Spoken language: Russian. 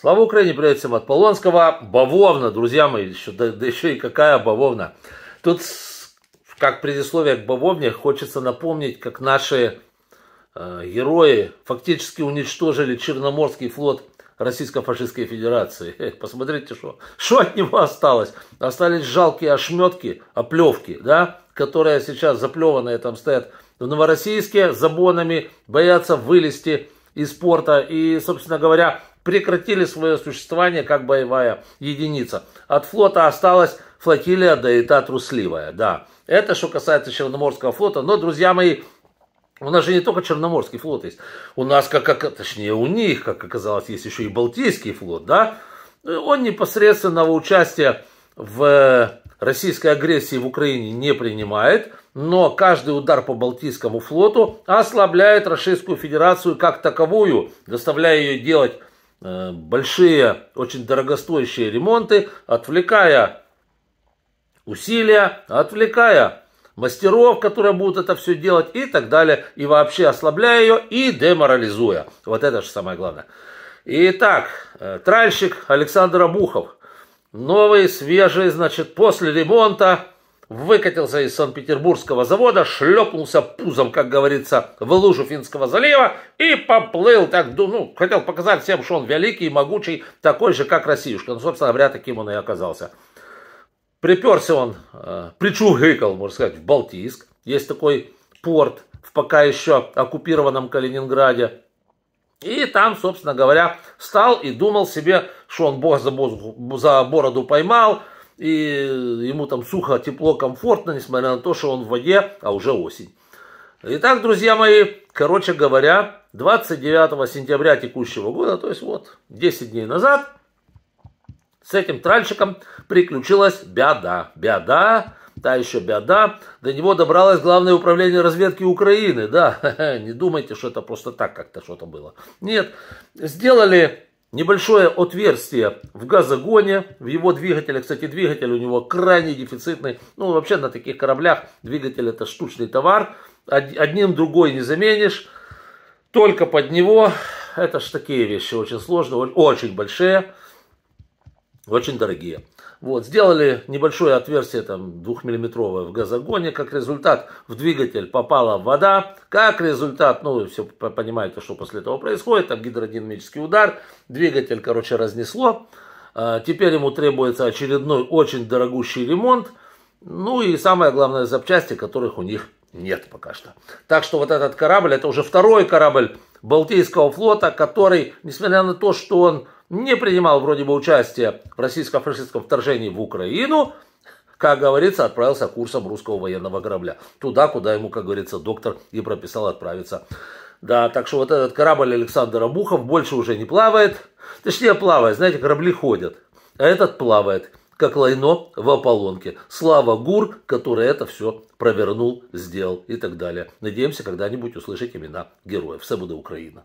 Слава Украине, привет всем от Полонского. Бавовна, друзья мои, еще, да, да еще и какая Бавовна. Тут, как предисловие к Бавовне, хочется напомнить, как наши э, герои фактически уничтожили Черноморский флот Российско-фашистской Федерации. посмотрите, что, что от него осталось. Остались жалкие ошметки, оплевки, да, которые сейчас заплеванные там стоят в Новороссийске за бонами, боятся вылезти и спорта, и, собственно говоря, прекратили свое существование как боевая единица. От флота осталась флотилия, да и та трусливая, да. Это что касается Черноморского флота, но, друзья мои, у нас же не только Черноморский флот есть. У нас, как, как, точнее, у них, как оказалось, есть еще и Балтийский флот, да? Он непосредственного участия в российской агрессии в Украине не принимает, но каждый удар по Балтийскому флоту ослабляет Российскую Федерацию как таковую, заставляя ее делать э, большие, очень дорогостоящие ремонты, отвлекая усилия, отвлекая мастеров, которые будут это все делать и так далее, и вообще ослабляя ее и деморализуя. Вот это же самое главное. Итак, э, тральщик Александр Абухов – Новый, свежий, значит, после ремонта выкатился из Санкт-Петербургского завода, шлепнулся пузом, как говорится, в лужу Финского залива и поплыл так, ну, хотел показать всем, что он великий, могучий, такой же, как Россиюшка. Ну, собственно говоря, таким он и оказался. Приперся он, э, причугыкал, можно сказать, в Балтийск. Есть такой порт в пока еще оккупированном Калининграде. И там, собственно говоря, стал и думал себе, что он бог за, бог, за бороду поймал, и ему там сухо, тепло, комфортно, несмотря на то, что он в воде, а уже осень. Итак, друзья мои, короче говоря, 29 сентября текущего года, то есть вот 10 дней назад, с этим тральщиком приключилась беда. Беда, та еще беда. До него добралось Главное управление разведки Украины. Да, не думайте, что это просто так как-то что-то было. Нет, сделали небольшое отверстие в газогоне, в его двигателе. Кстати, двигатель у него крайне дефицитный. Ну, вообще на таких кораблях двигатель это штучный товар. Одним другой не заменишь. Только под него. Это ж такие вещи очень сложные, очень большие, очень дорогие. Вот, сделали небольшое отверстие там двухмиллиметровое в газогоне, как результат в двигатель попала вода, как результат, ну все понимаете, что после этого происходит, там гидродинамический удар, двигатель, короче, разнесло, а, теперь ему требуется очередной очень дорогущий ремонт, ну и самое главное запчасти, которых у них нет пока что. Так что вот этот корабль, это уже второй корабль Балтийского флота, который, несмотря на то, что он не принимал вроде бы участия в российско-фашистском вторжении в Украину, как говорится, отправился курсом русского военного корабля. Туда, куда ему, как говорится, доктор и прописал отправиться. Да, так что вот этот корабль Александра Бухов больше уже не плавает. Точнее, плавает, знаете, корабли ходят. А этот плавает, как лайно в Аполлонке. Слава Гур, который это все провернул, сделал и так далее. Надеемся, когда-нибудь услышать имена героев. Все будет Украина.